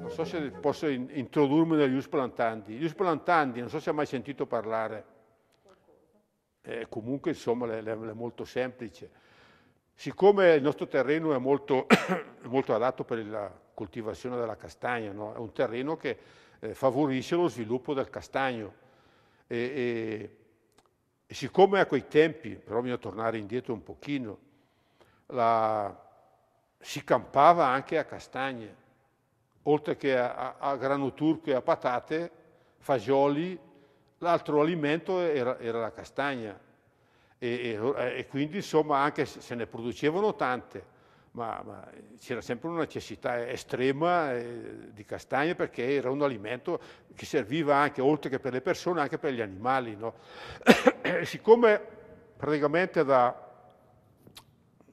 Non so se posso in introdurmi negli usplantandi. Gli usplantandi, non so se hai mai sentito parlare. Eh, comunque, insomma, è molto semplice. Siccome il nostro terreno è molto, molto adatto per la coltivazione della castagna, no? è un terreno che eh, favorisce lo sviluppo del castagno e, e, e siccome a quei tempi, però bisogna tornare indietro un pochino, la, si campava anche a castagne, oltre che a, a, a grano turco e a patate, fagioli, l'altro alimento era, era la castagna. E, e, e, quindi insomma anche se ne producevano tante, ma, ma c'era sempre una necessità estrema eh, di castagne perché era un alimento che serviva anche, oltre che per le persone, anche per gli animali. No? Siccome praticamente da,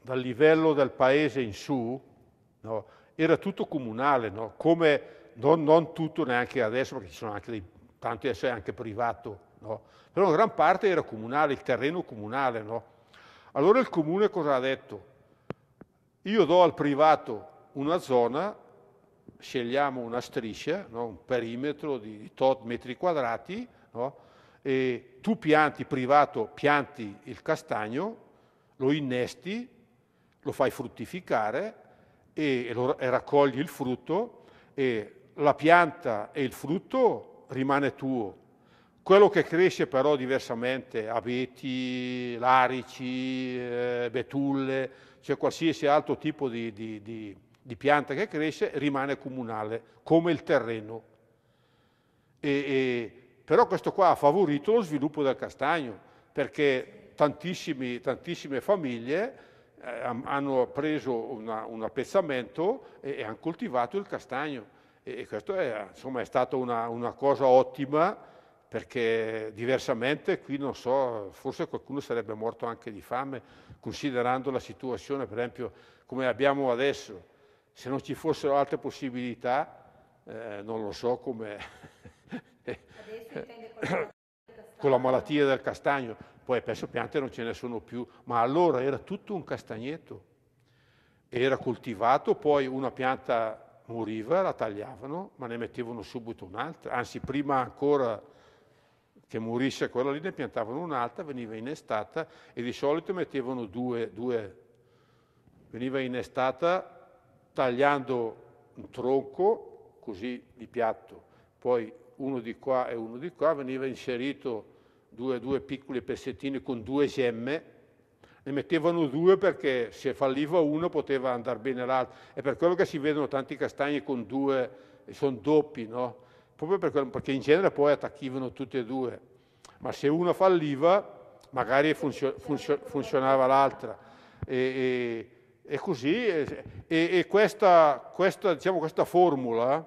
dal livello del paese in su no, era tutto comunale, no? come non, non, tutto neanche adesso, perché ci sono anche dei, tanti esseri è anche privato, però in gran parte era comunale, il terreno comunale. Allora il comune cosa ha detto? Io do al privato una zona, scegliamo una striscia, no? un perimetro di tot metri quadrati, no? e tu pianti, privato, pianti il castagno, lo innesti, lo fai fruttificare e, lo, e raccogli il frutto e la pianta e il frutto rimane tuo. Quello che cresce però diversamente, abeti, larici, eh, betulle, cioè qualsiasi altro tipo di, di, di, di pianta che cresce, rimane comunale, come il terreno. E, e, però questo qua ha favorito lo sviluppo del castagno, perché tantissime famiglie eh, hanno preso una, un appezzamento e, e hanno coltivato il castagno. E, e questo è, insomma, è stata una, una cosa ottima perché diversamente qui non so, forse qualcuno sarebbe morto anche di fame, considerando la situazione, per esempio, come abbiamo adesso. Se non ci fossero altre possibilità, eh, non lo so come... con la malattia del castagno, poi penso piante non ce ne sono più, ma allora era tutto un castagneto, era coltivato, poi una pianta moriva, la tagliavano, ma ne mettevano subito un'altra, anzi prima ancora che morisse quella lì, ne piantavano un'altra, veniva innestata e di solito mettevano due, due. Veniva innestata tagliando un tronco così di piatto, poi uno di qua e uno di qua, veniva inserito due, due piccoli pezzettini con due gemme, ne mettevano due perché se falliva uno poteva andare bene l'altro. È per quello che si vedono tanti castagni con due, sono doppi, no? proprio per quello, perché in genere poi attacchivano tutte e due, ma se una falliva magari funzio, funzio, funzionava l'altra. E, e, e così, e, e questa, questa, diciamo, questa, formula,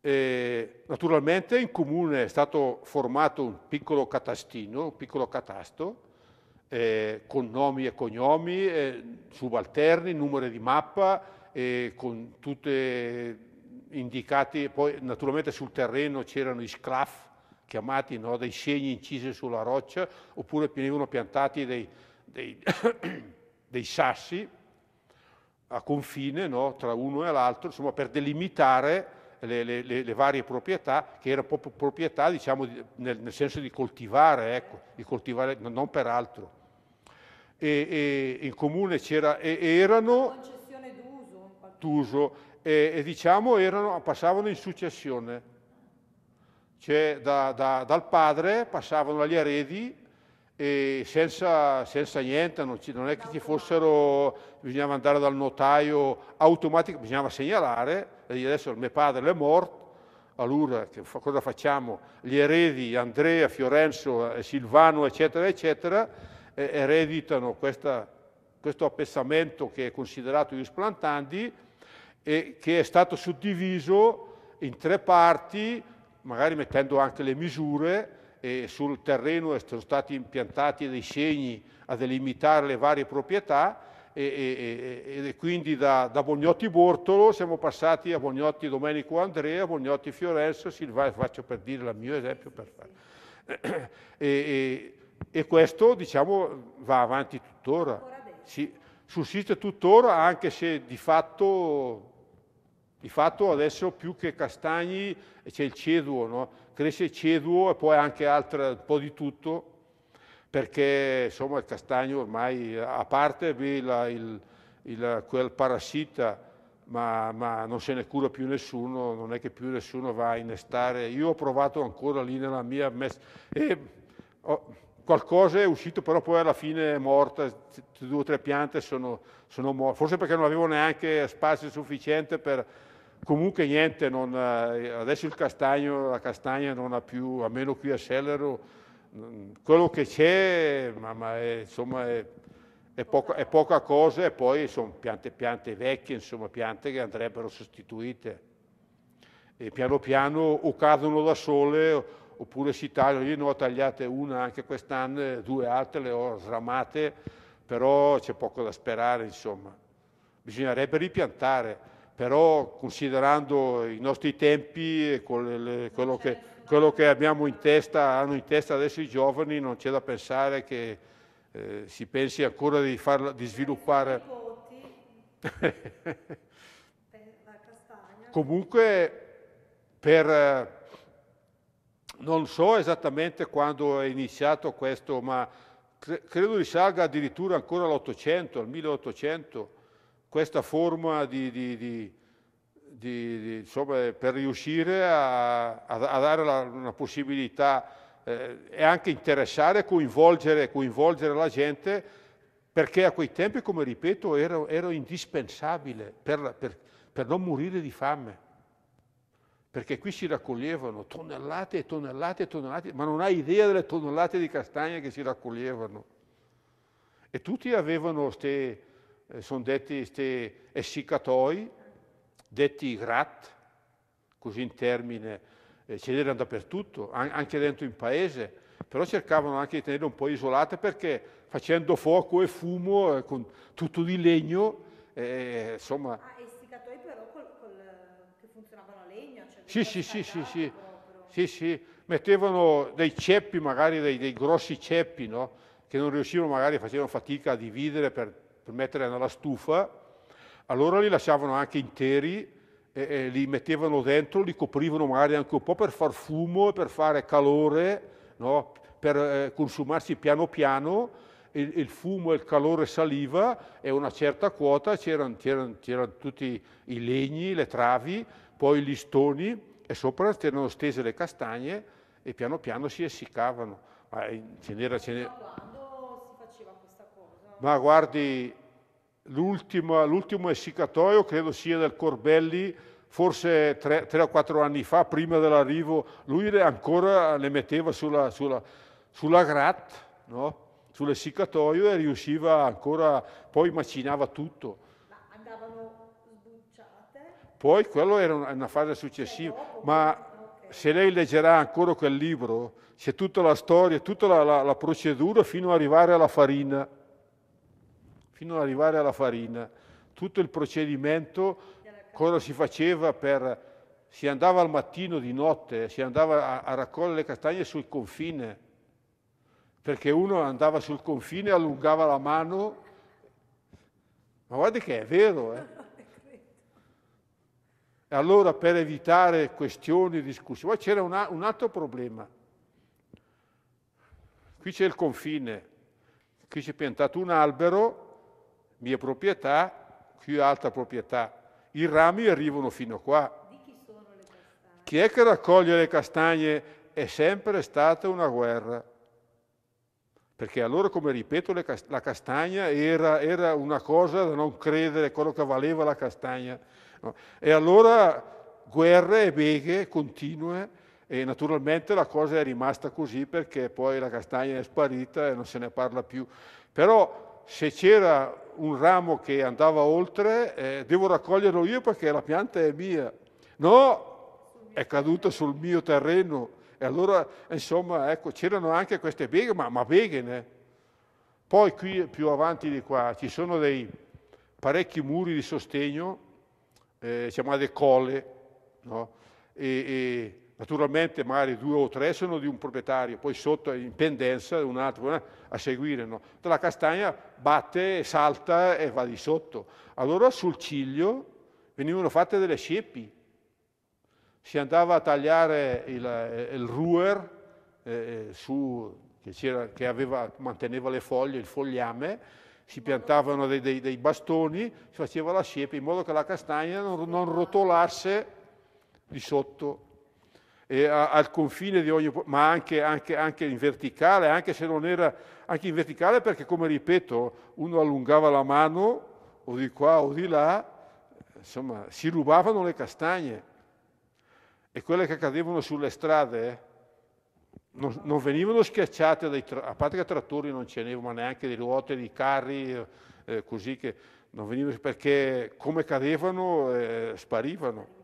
eh, naturalmente in comune è stato formato un piccolo catastino, un piccolo catasto, eh, con nomi e cognomi, eh, subalterni, numero di mappa, eh, con tutte indicati, poi naturalmente sul terreno c'erano i sclaff, chiamati no, dei segni incisi sulla roccia, oppure venivano piantati dei, dei, dei sassi a confine no, tra uno e l'altro, insomma per delimitare le, le, le, varie proprietà, che erano proprio proprietà diciamo, nel, nel, senso di coltivare, ecco, di coltivare non per altro. E, e in comune c'era, erano... Concessione d'uso. D'uso e, e diciamo erano, passavano in successione, cioè da, da, dal padre passavano agli eredi e senza, senza niente, non, ci, non, è che ci fossero, bisognava andare dal notaio automatico, bisognava segnalare, e dire adesso mio padre è morto, allora fa, cosa facciamo? Gli eredi Andrea, Fiorenzo, eh, Silvano, eccetera, eccetera, eh, ereditano questa, questo appezzamento che è considerato gli plantandi e che è stato suddiviso in tre parti, magari mettendo anche le misure, e sul terreno sono stati impiantati dei segni a delimitare le varie proprietà e, e, e quindi da, da, Bognotti Bortolo siamo passati a Bognotti Domenico Andrea, Bognotti Fiorenzo, Silvano, faccio per dire il mio esempio per fare. E, e, questo diciamo va avanti tuttora, sì, sussiste tuttora anche se di fatto di fatto adesso più che castagni c'è il ceduo, no? cresce il ceduo e poi anche altre, un po' di tutto, perché insomma il castagno ormai, a parte la, il, il, quel parassita, ma, ma, non se ne cura più nessuno, non è che più nessuno va a innestare. Io ho provato ancora lì nella mia messa e oh, qualcosa è uscito, però poi alla fine è morta, due o tre piante sono, sono morte, forse perché non avevo neanche spazio sufficiente per Comunque niente, non, eh, adesso il castagno, la castagna non ha più, almeno qui a Sellero, mm, quello che c'è, ma, ma è, insomma è, è, poca, è, poca, cosa e poi sono piante, piante vecchie, insomma piante che andrebbero sostituite. E piano piano o cadono da sole oppure si tagliano, io ne ho tagliate una anche quest'anno, due altre le ho sramate, però c'è poco da sperare insomma. Bisognerebbe ripiantare però considerando i nostri tempi e quello che, certo. quello che abbiamo in testa, hanno in testa adesso i giovani, non c'è da pensare che eh, si pensi ancora di, farla, di sviluppare... Comunque, per, non so esattamente quando è iniziato questo, ma cre credo risalga addirittura ancora all'Ottocento, al 1800 questa forma di, di, di, di insomma, per riuscire a, a dare la, una possibilità eh, e anche interessare, coinvolgere, coinvolgere la gente, perché a quei tempi, come ripeto, ero, ero indispensabile per, per, per non morire di fame perché qui si raccoglievano tonnellate e tonnellate e tonnellate, ma non hai idea delle tonnellate di castagne che si raccoglievano. E tutti avevano queste eh, sono detti questi essicatoi, detti grat, così in termine, eh, ce n'erano dappertutto, an anche dentro in paese, però cercavano anche di tenerle un po' isolate perché facendo fuoco e fumo, eh, con tutto di legno, eh, insomma... Ah, essicatoi però col, col, che funzionavano a legno? Cioè sì, sì, sì, sì, sì, sì, sì, mettevano dei ceppi, magari dei, dei grossi ceppi, no? che non riuscivano magari, facevano fatica a dividere per per mettere nella stufa, allora li lasciavano anche interi, e, e li mettevano dentro, li coprivano magari anche un po' per far fumo e per fare calore, no? per eh, consumarsi piano piano, il, il, fumo e il calore saliva e a una certa quota c'erano, tutti i legni, le travi, poi i listoni e sopra c'erano stese le castagne e piano piano si essiccavano. Ma eh, ce n'era... Ce n'era ma guardi, l'ultimo essiccatoio credo sia del Corbelli, forse tre, tre, o quattro anni fa, prima dell'arrivo, lui ancora le metteva sulla, sulla, sulla grat, no? sull'essiccatoio e riusciva ancora, poi macinava tutto. Ma andavano sbucciate? Poi quello era una fase successiva, cioè, ma se lei leggerà ancora quel libro, c'è tutta la storia, tutta la, la, la procedura fino ad arrivare alla farina fino ad arrivare alla farina. Tutto il procedimento, cosa si faceva per... Si andava al mattino di notte, si andava a, a raccogliere le castagne sul confine, perché uno andava sul confine, allungava la mano. Ma guarda che è vero, eh? E allora per evitare questioni, discussioni, poi c'era una, un altro problema. Qui c'è il confine, qui si è piantato un albero mia proprietà, qui altra proprietà. I rami arrivano fino qua. Di chi sono le Chi è che raccoglie le castagne? È sempre stata una guerra. Perché allora, come ripeto, cas- la castagna era, era, una cosa da non credere, quello che valeva la castagna. No? E allora guerre e beghe continue e naturalmente la cosa è rimasta così perché poi la castagna è sparita e non se ne parla più. Però se c'era un ramo che andava oltre, eh, devo raccoglierlo io perché la pianta è mia. No, è caduta sul mio terreno. E allora, insomma, ecco, c'erano anche queste beghe, ma, ma beghene. Poi qui, più avanti di qua, ci sono dei parecchi muri di sostegno, eh, chiamate colle, no? e, e Naturalmente magari due o tre sono di un proprietario, poi sotto è in pendenza un altro a seguire. No? La castagna batte, salta e va di sotto. Allora sul ciglio venivano fatte delle sceppi. Si andava a tagliare il, eh, il ruer eh, eh su, che, che aveva, manteneva le foglie, il fogliame, si piantavano dei, dei, dei, bastoni, si faceva la siepe in modo che la castagna non, non rotolasse di sotto a, al confine di ogni... ma anche, anche, anche, in verticale, anche se non era... anche in verticale perché, come ripeto, uno allungava la mano o di qua o di là, insomma, si rubavano le castagne e quelle che cadevano sulle strade eh, non, non venivano schiacciate dai tra- a parte che trattori non ce n'erano, ma neanche di ruote, di carri, eh, così che non venivano perché come cadevano eh, sparivano.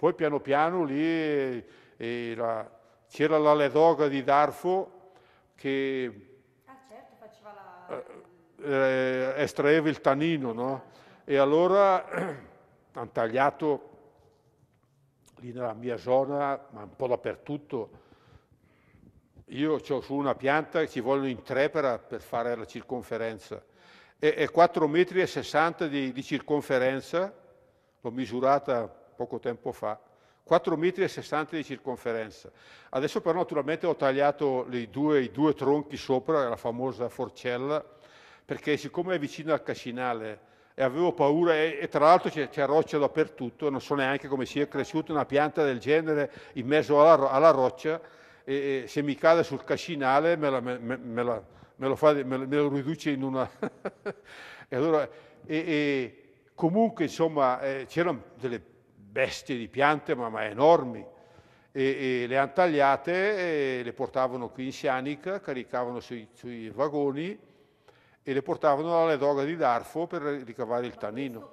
Poi piano piano lì eh, era, c'era la Ledoga di Darfo che ah, certo, la... Eh, eh, estraeva il tanino, no? E allora hanno tagliato lì nella mia zona, ma un po' dappertutto. Io ho su una pianta che ci vogliono in tre per, per fare la circonferenza. E, e 4,60 metri di, di circonferenza, l'ho misurata poco tempo fa, 4,60 metri di circonferenza. Adesso però naturalmente ho tagliato due, i due tronchi sopra, la famosa forcella, perché siccome è vicino al cascinale e avevo paura, e, e tra l'altro c'è, roccia dappertutto, non so neanche come sia cresciuta una pianta del genere in mezzo alla, alla roccia, e, e, se mi cade sul cascinale me, la, me, me, la, me lo, fa, lo, riduce in una... e allora, comunque insomma eh, c'erano delle bestie di piante, ma, ma enormi, e, e, le han tagliate e le portavano qui in Sianica, caricavano sui, sui vagoni e le portavano alle droga di Darfo per ricavare il tannino.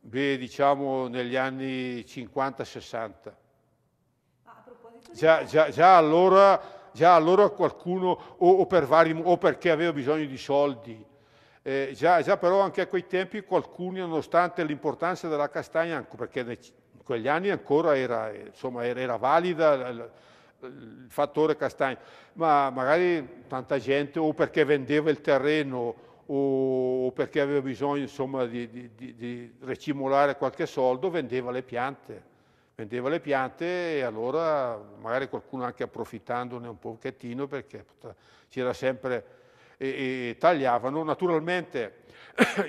Beh, diciamo negli anni 50-60. Ah, già, già, già, allora, già allora qualcuno, o, o, per vari, o perché aveva bisogno di soldi, eh, già, già, però anche a quei tempi qualcuno, nonostante l'importanza della castagna, perché in quegli anni ancora era, eh, insomma, era, era valida il, il fattore castagna, ma magari tanta gente o perché vendeva il terreno o perché aveva bisogno insomma, di, di, di, recimolare qualche soldo, vendeva le piante. Vendeva le piante e allora magari qualcuno anche approfittandone un pochettino perché c'era sempre e, e tagliavano, naturalmente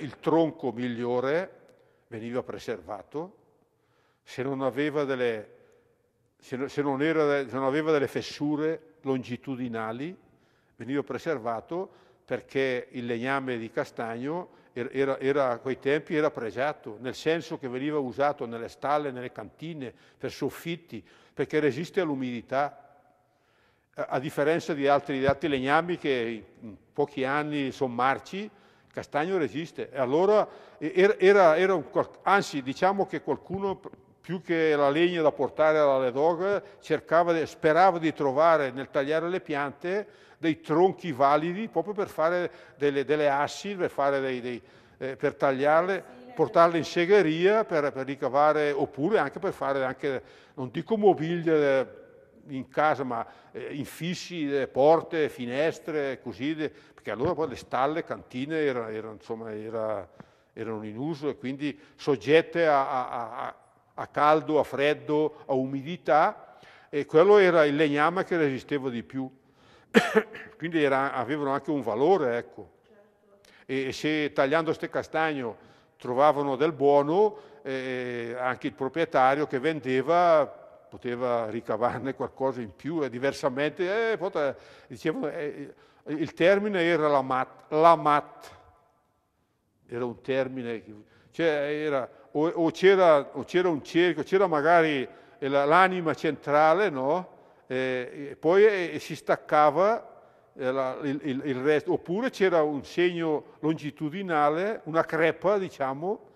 il tronco migliore veniva preservato, se non aveva delle, se, se non era, se non aveva delle fessure longitudinali, veniva preservato perché il legname di castagno er, era, era, a quei tempi era pregiato, nel senso che veniva usato nelle stalle, nelle cantine, per soffitti, perché resiste all'umidità a differenza di altri, di altri legnami che in pochi anni sono marci, Castagno resiste. E allora era, era un, anzi, diciamo che qualcuno più che la legna da portare alle doghe, sperava di trovare nel tagliare le piante dei tronchi validi proprio per fare delle, delle assi, per, fare dei, dei, eh, per, tagliarle, portarle in segheria per, per, ricavare, oppure anche per fare, anche, non dico mobilia eh, in casa, ma eh, infissi, le eh, porte, finestre, così, perché allora poi le stalle, cantine era, era, insomma, era, erano in uso e quindi soggette a, a, a, caldo, a freddo, a umidità e quello era il legname che resisteva di più. quindi avevano anche un valore, ecco. E, e se tagliando ste castagno trovavano del buono, eh, anche il proprietario che vendeva poteva ricavarne qualcosa in più e diversamente, eh, poteva, eh, dicevano, eh, il termine era la mat, la mat, era un termine, cioè era, o, o, c'era, o, c'era, un cerchio, c'era magari l'anima centrale, no? E, e poi eh, e, si staccava eh, la, il, il, il resto, oppure c'era un segno longitudinale, una crepa, diciamo,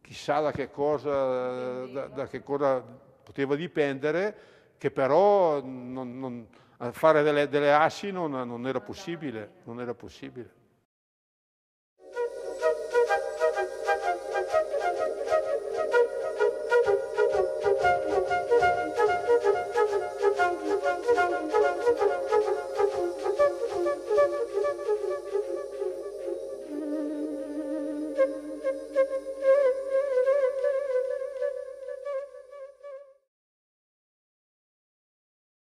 chissà da che cosa, da, da che cosa poteva dipendere, che però non, non, fare delle, delle assi non, non, era possibile, non era possibile.